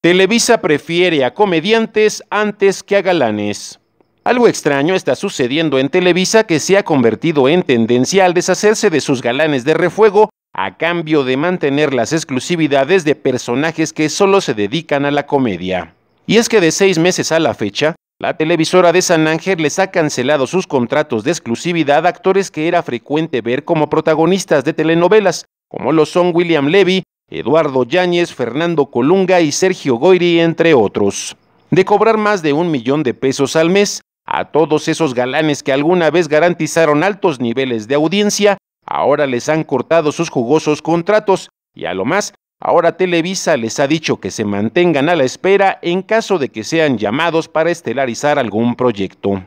Televisa prefiere a comediantes antes que a galanes. Algo extraño está sucediendo en Televisa que se ha convertido en tendencia al deshacerse de sus galanes de refuego a cambio de mantener las exclusividades de personajes que solo se dedican a la comedia. Y es que de seis meses a la fecha, la televisora de San Ángel les ha cancelado sus contratos de exclusividad a actores que era frecuente ver como protagonistas de telenovelas, como lo son William Levy Eduardo Yáñez, Fernando Colunga y Sergio Goiri, entre otros. De cobrar más de un millón de pesos al mes, a todos esos galanes que alguna vez garantizaron altos niveles de audiencia, ahora les han cortado sus jugosos contratos y a lo más, ahora Televisa les ha dicho que se mantengan a la espera en caso de que sean llamados para estelarizar algún proyecto.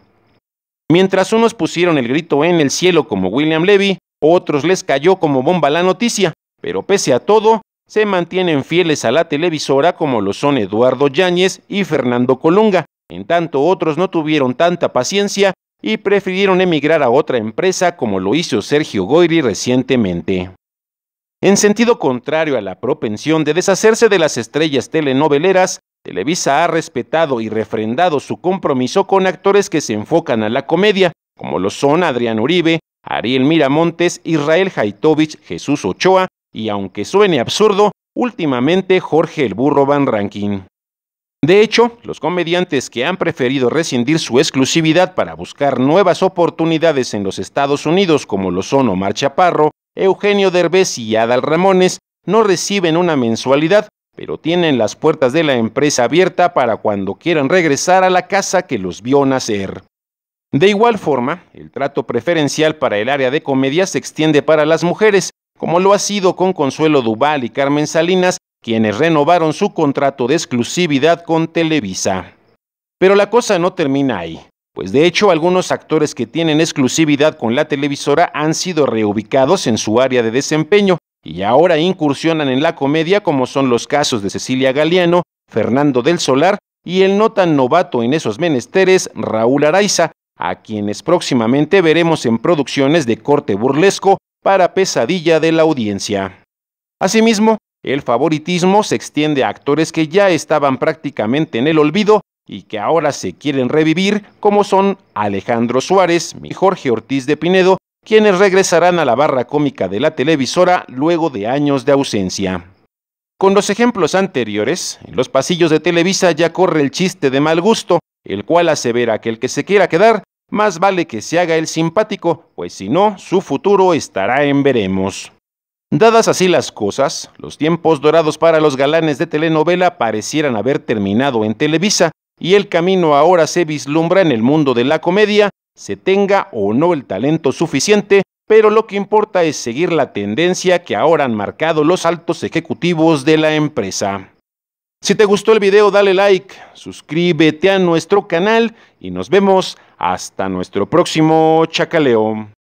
Mientras unos pusieron el grito en el cielo como William Levy, otros les cayó como bomba la noticia, pero pese a todo, se mantienen fieles a la televisora como lo son Eduardo Yáñez y Fernando Colunga. En tanto, otros no tuvieron tanta paciencia y prefirieron emigrar a otra empresa como lo hizo Sergio Goyri recientemente. En sentido contrario a la propensión de deshacerse de las estrellas telenoveleras, Televisa ha respetado y refrendado su compromiso con actores que se enfocan a la comedia, como lo son Adrián Uribe, Ariel Miramontes, Israel Haitovich, Jesús Ochoa y aunque suene absurdo, últimamente Jorge el Burro Van ranking. De hecho, los comediantes que han preferido rescindir su exclusividad para buscar nuevas oportunidades en los Estados Unidos, como lo son Omar Chaparro, Eugenio Derbez y Adal Ramones, no reciben una mensualidad, pero tienen las puertas de la empresa abierta para cuando quieran regresar a la casa que los vio nacer. De igual forma, el trato preferencial para el área de comedia se extiende para las mujeres, como lo ha sido con Consuelo Duval y Carmen Salinas, quienes renovaron su contrato de exclusividad con Televisa. Pero la cosa no termina ahí, pues de hecho algunos actores que tienen exclusividad con la televisora han sido reubicados en su área de desempeño y ahora incursionan en la comedia como son los casos de Cecilia Galeano, Fernando del Solar y el no tan novato en esos menesteres Raúl Araiza, a quienes próximamente veremos en producciones de corte burlesco para pesadilla de la audiencia. Asimismo, el favoritismo se extiende a actores que ya estaban prácticamente en el olvido y que ahora se quieren revivir, como son Alejandro Suárez y Jorge Ortiz de Pinedo, quienes regresarán a la barra cómica de la televisora luego de años de ausencia. Con los ejemplos anteriores, en los pasillos de Televisa ya corre el chiste de mal gusto, el cual asevera que el que se quiera quedar más vale que se haga el simpático, pues si no, su futuro estará en veremos. Dadas así las cosas, los tiempos dorados para los galanes de telenovela parecieran haber terminado en Televisa, y el camino ahora se vislumbra en el mundo de la comedia, se tenga o no el talento suficiente, pero lo que importa es seguir la tendencia que ahora han marcado los altos ejecutivos de la empresa. Si te gustó el video, dale like, suscríbete a nuestro canal y nos vemos hasta nuestro próximo chacaleo.